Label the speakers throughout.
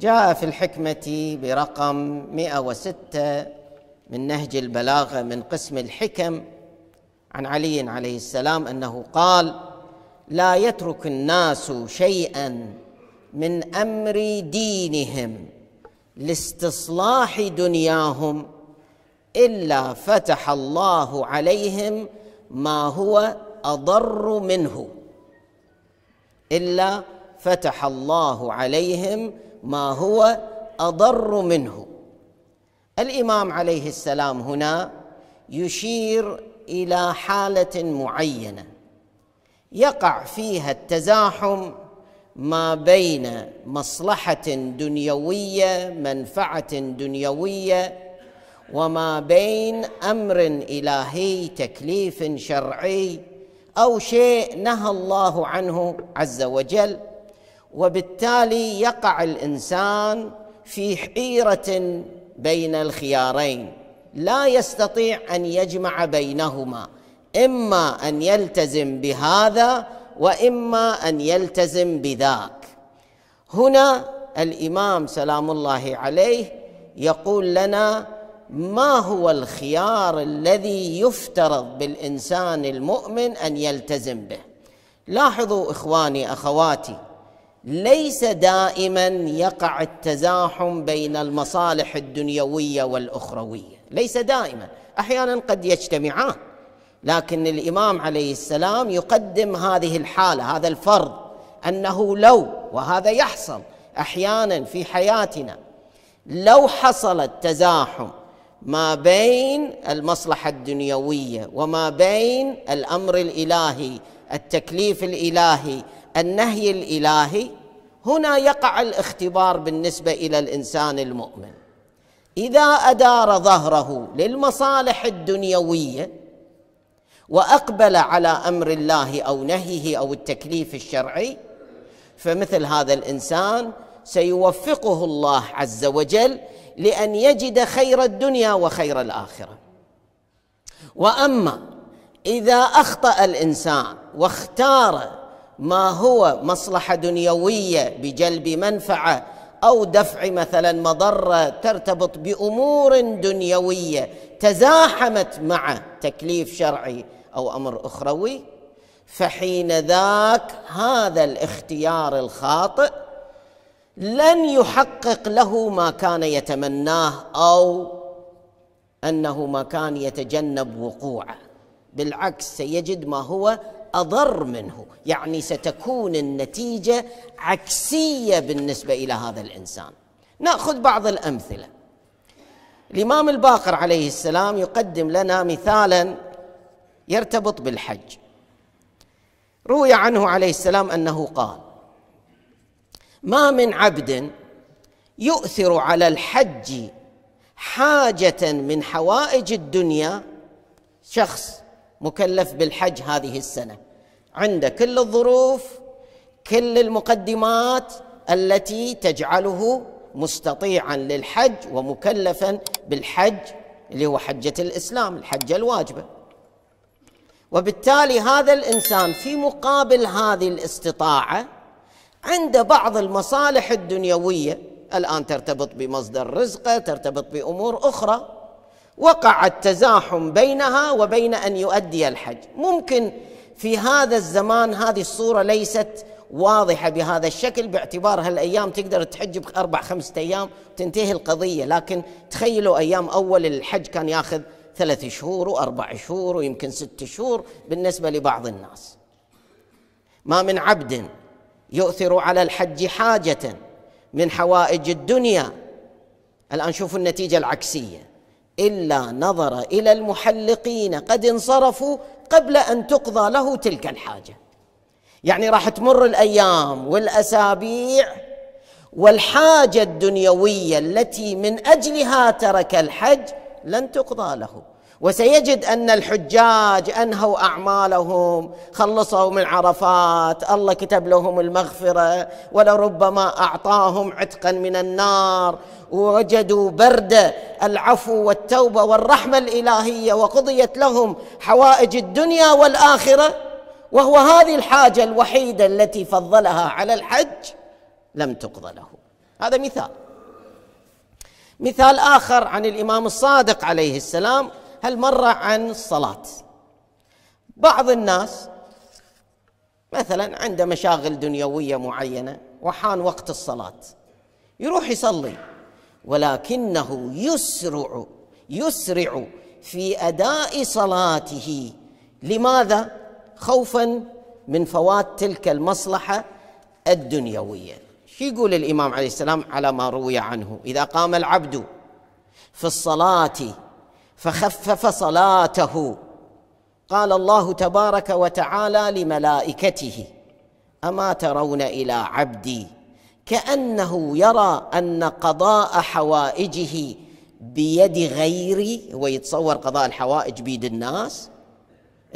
Speaker 1: جاء في الحكمة برقم 106 من نهج البلاغة من قسم الحكم عن علي عليه السلام أنه قال لا يترك الناس شيئا من أمر دينهم لاستصلاح دنياهم إلا فتح الله عليهم ما هو أضر منه إلا فتح الله عليهم ما هو اضر منه الامام عليه السلام هنا يشير الى حاله معينه يقع فيها التزاحم ما بين مصلحه دنيويه منفعه دنيويه وما بين امر الهي تكليف شرعي او شيء نهى الله عنه عز وجل وبالتالي يقع الانسان في حيره بين الخيارين لا يستطيع ان يجمع بينهما اما ان يلتزم بهذا واما ان يلتزم بذاك هنا الامام سلام الله عليه يقول لنا ما هو الخيار الذي يفترض بالانسان المؤمن ان يلتزم به لاحظوا اخواني اخواتي ليس دائما يقع التزاحم بين المصالح الدنيويه والاخرويه ليس دائما احيانا قد يجتمعان لكن الامام عليه السلام يقدم هذه الحاله هذا الفرض انه لو وهذا يحصل احيانا في حياتنا لو حصل التزاحم ما بين المصلحه الدنيويه وما بين الامر الالهي التكليف الالهي النهي الالهي هنا يقع الاختبار بالنسبه الى الانسان المؤمن اذا ادار ظهره للمصالح الدنيويه واقبل على امر الله او نهيه او التكليف الشرعي فمثل هذا الانسان سيوفقه الله عز وجل لان يجد خير الدنيا وخير الاخره واما اذا اخطا الانسان واختار ما هو مصلحة دنيوية بجلب منفعة أو دفع مثلا مضرة ترتبط بأمور دنيوية تزاحمت مع تكليف شرعي أو أمر أخروي فحين ذاك هذا الاختيار الخاطئ لن يحقق له ما كان يتمناه أو أنه ما كان يتجنب وقوعه بالعكس سيجد ما هو اضر منه يعني ستكون النتيجه عكسيه بالنسبه الى هذا الانسان ناخذ بعض الامثله الامام الباقر عليه السلام يقدم لنا مثالا يرتبط بالحج روي عنه عليه السلام انه قال ما من عبد يؤثر على الحج حاجه من حوائج الدنيا شخص مكلف بالحج هذه السنه عنده كل الظروف كل المقدمات التي تجعله مستطيعا للحج ومكلفا بالحج اللي هو حجه الاسلام الحجه الواجبه وبالتالي هذا الانسان في مقابل هذه الاستطاعه عنده بعض المصالح الدنيويه الان ترتبط بمصدر رزقه ترتبط بامور اخرى وقع التزاحم بينها وبين ان يؤدي الحج ممكن في هذا الزمان هذه الصوره ليست واضحه بهذا الشكل باعتبار هالايام تقدر تحج باربع خمسة ايام تنتهي القضيه لكن تخيلوا ايام اول الحج كان ياخذ ثلاث شهور واربع شهور ويمكن ست شهور بالنسبه لبعض الناس ما من عبد يؤثر على الحج حاجه من حوائج الدنيا الان شوفوا النتيجه العكسيه الا نظر الى المحلقين قد انصرفوا قبل ان تقضى له تلك الحاجه يعني راح تمر الايام والاسابيع والحاجه الدنيويه التي من اجلها ترك الحج لن تقضى له وسيجد ان الحجاج انهوا اعمالهم خلصوا من عرفات الله كتب لهم المغفره ولربما اعطاهم عتقا من النار ووجدوا برد العفو والتوبه والرحمه الالهيه وقضيت لهم حوائج الدنيا والاخره وهو هذه الحاجه الوحيده التي فضلها على الحج لم تقضى له هذا مثال مثال اخر عن الامام الصادق عليه السلام هالمرة عن الصلاة بعض الناس مثلا عنده مشاغل دنيوية معينة وحان وقت الصلاة يروح يصلي ولكنه يسرع يسرع في أداء صلاته لماذا؟ خوفا من فوات تلك المصلحة الدنيوية شو يقول الإمام عليه السلام على ما روي عنه إذا قام العبد في الصلاة فخفف صلاته قال الله تبارك وتعالى لملائكته اما ترون الى عبدي كانه يرى ان قضاء حوائجه بيد غيري هو يتصور قضاء الحوائج بيد الناس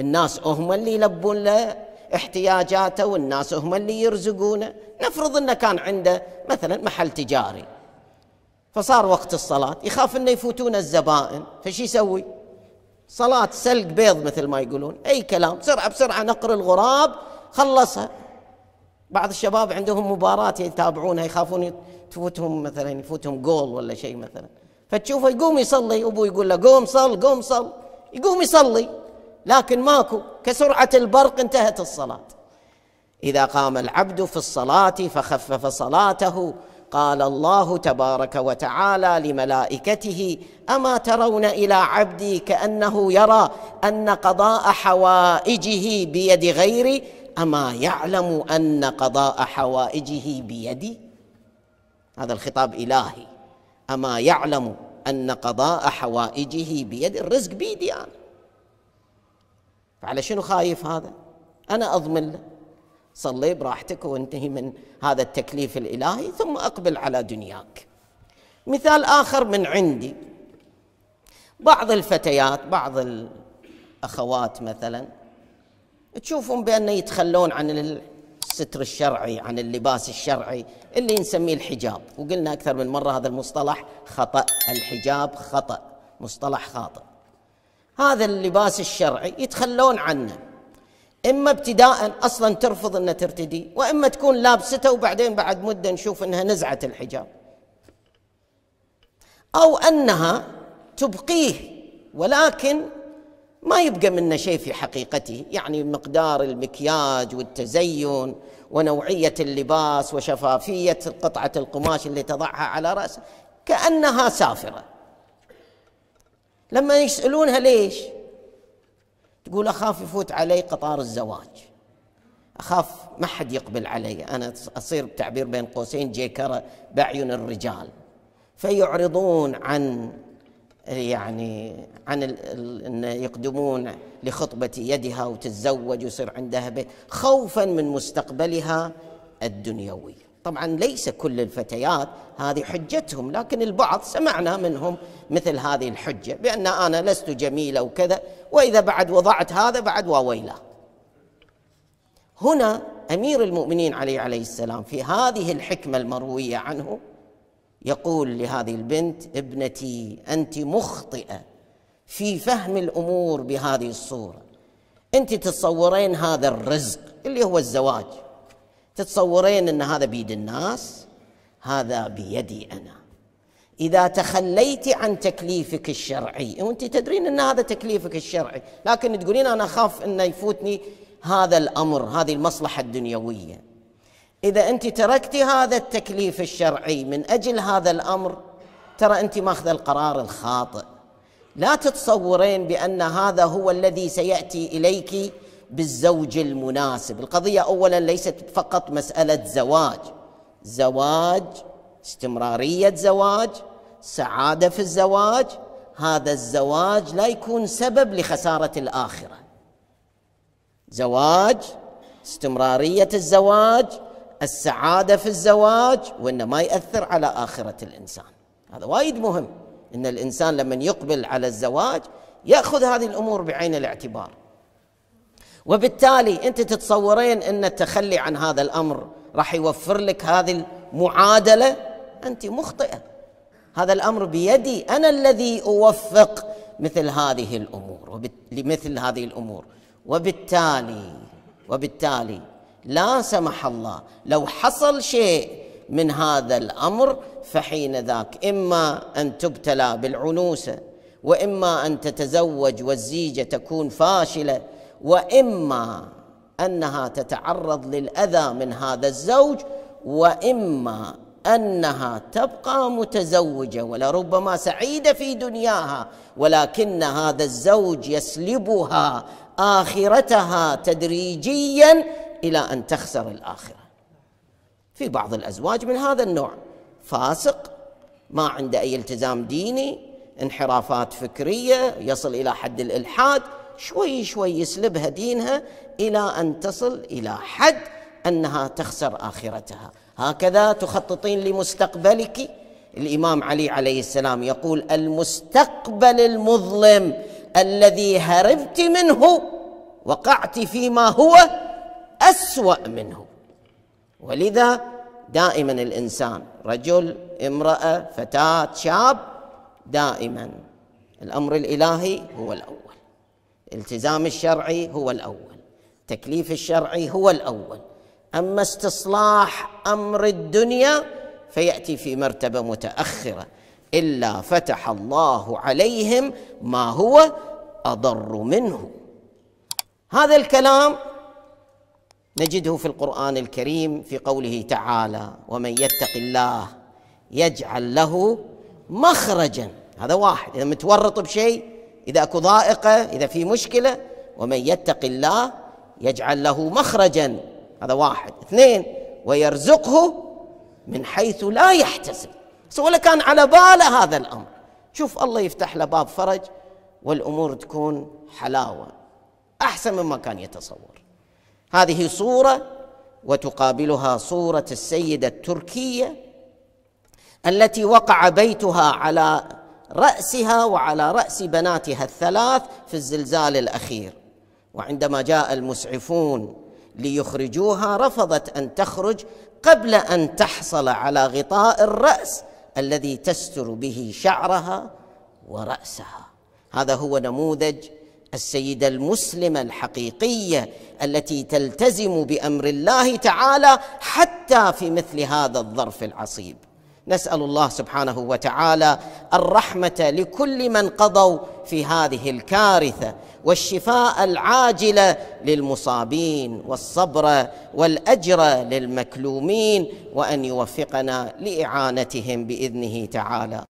Speaker 1: الناس هم اللي يلبون له احتياجاته والناس هم اللي يرزقونه نفرض انه كان عنده مثلا محل تجاري فصار وقت الصلاة يخاف انه يفوتون الزبائن فشي يسوي صلاة سلق بيض مثل ما يقولون أي كلام بسرعة بسرعة نقر الغراب خلصها بعض الشباب عندهم مباراة يتابعونها يخافون تفوتهم مثلا يفوتهم جول ولا شيء مثلا فتشوفه يقوم يصلي أبوه يقول له قوم صل قوم صل يقوم يصلي لكن ماكو كسرعة البرق انتهت الصلاة إذا قام العبد في الصلاة فخفف صلاته قال الله تبارك وتعالى لملائكته اما ترون الى عبدي كانه يرى ان قضاء حوائجه بيد غيري اما يعلم ان قضاء حوائجه بيدي هذا الخطاب الهي اما يعلم ان قضاء حوائجه بيد الرزق بيدي انا فعلى شنو خايف هذا انا اضمن له صلي براحتك وانتهي من هذا التكليف الالهي ثم اقبل على دنياك. مثال اخر من عندي بعض الفتيات بعض الاخوات مثلا تشوفهم بان يتخلون عن الستر الشرعي عن اللباس الشرعي اللي نسميه الحجاب وقلنا اكثر من مره هذا المصطلح خطا الحجاب خطا مصطلح خاطئ هذا اللباس الشرعي يتخلون عنه اما ابتداء اصلا ترفض انها ترتدي واما تكون لابسته وبعدين بعد مده نشوف انها نزعت الحجاب او انها تبقيه ولكن ما يبقى منه شيء في حقيقته يعني مقدار المكياج والتزين ونوعيه اللباس وشفافيه قطعه القماش اللي تضعها على راسه كانها سافره لما يسالونها ليش يقول أخاف يفوت علي قطار الزواج أخاف ما حد يقبل علي أنا أصير بتعبير بين قوسين جيكرة بعيون الرجال فيعرضون عن يعني عن أن يقدمون لخطبة يدها وتتزوج ويصير عندها بيت خوفا من مستقبلها الدنيوي طبعا ليس كل الفتيات هذه حجتهم لكن البعض سمعنا منهم مثل هذه الحجة بأن أنا لست جميلة وكذا واذا بعد وضعت هذا بعد واويله هنا امير المؤمنين علي عليه السلام في هذه الحكمه المرويه عنه يقول لهذه البنت ابنتي انت مخطئه في فهم الامور بهذه الصوره انت تتصورين هذا الرزق اللي هو الزواج تتصورين ان هذا بيد الناس هذا بيدي انا إذا تخليت عن تكليفك الشرعي وأنت تدرين أن هذا تكليفك الشرعي لكن تقولين أنا أخاف أنه يفوتني هذا الأمر هذه المصلحة الدنيوية إذا أنت تركت هذا التكليف الشرعي من أجل هذا الأمر ترى أنت ماخذ القرار الخاطئ لا تتصورين بأن هذا هو الذي سيأتي إليك بالزوج المناسب القضية أولا ليست فقط مسألة زواج زواج استمرارية زواج سعادة في الزواج هذا الزواج لا يكون سبب لخسارة الآخرة زواج استمرارية الزواج السعادة في الزواج وإنه ما يأثر على آخرة الإنسان هذا وايد مهم إن الإنسان لما يقبل على الزواج يأخذ هذه الأمور بعين الاعتبار وبالتالي أنت تتصورين أن التخلي عن هذا الأمر راح يوفر لك هذه المعادلة أنت مخطئة هذا الأمر بيدي أنا الذي أوفق مثل هذه الأمور لمثل هذه الأمور وبالتالي وبالتالي لا سمح الله لو حصل شيء من هذا الأمر فحين ذاك إما أن تبتلى بالعنوسة وإما أن تتزوج والزيجة تكون فاشلة وإما أنها تتعرض للأذى من هذا الزوج وإما انها تبقى متزوجه ولربما سعيده في دنياها ولكن هذا الزوج يسلبها اخرتها تدريجيا الى ان تخسر الاخره. في بعض الازواج من هذا النوع فاسق ما عنده اي التزام ديني، انحرافات فكريه، يصل الى حد الالحاد، شوي شوي يسلبها دينها الى ان تصل الى حد انها تخسر اخرتها. هكذا تخططين لمستقبلك الامام علي عليه السلام يقول المستقبل المظلم الذي هربت منه وقعت فيما هو اسوا منه ولذا دائما الانسان رجل امراه فتاه شاب دائما الامر الالهي هو الاول التزام الشرعي هو الاول تكليف الشرعي هو الاول اما استصلاح امر الدنيا فياتي في مرتبه متاخره الا فتح الله عليهم ما هو اضر منه هذا الكلام نجده في القران الكريم في قوله تعالى ومن يتق الله يجعل له مخرجا هذا واحد اذا متورط بشيء اذا اكو ضائقه اذا في مشكله ومن يتق الله يجعل له مخرجا هذا واحد اثنين ويرزقه من حيث لا يحتسب ولا كان على باله هذا الأمر شوف الله يفتح له باب فرج والأمور تكون حلاوة أحسن مما كان يتصور هذه صورة وتقابلها صورة السيدة التركية التي وقع بيتها على رأسها وعلى رأس بناتها الثلاث في الزلزال الأخير وعندما جاء المسعفون ليخرجوها رفضت ان تخرج قبل ان تحصل على غطاء الراس الذي تستر به شعرها وراسها هذا هو نموذج السيده المسلمه الحقيقيه التي تلتزم بامر الله تعالى حتى في مثل هذا الظرف العصيب نسال الله سبحانه وتعالى الرحمه لكل من قضوا في هذه الكارثه والشفاء العاجل للمصابين والصبر والاجر للمكلومين وان يوفقنا لاعانتهم باذنه تعالى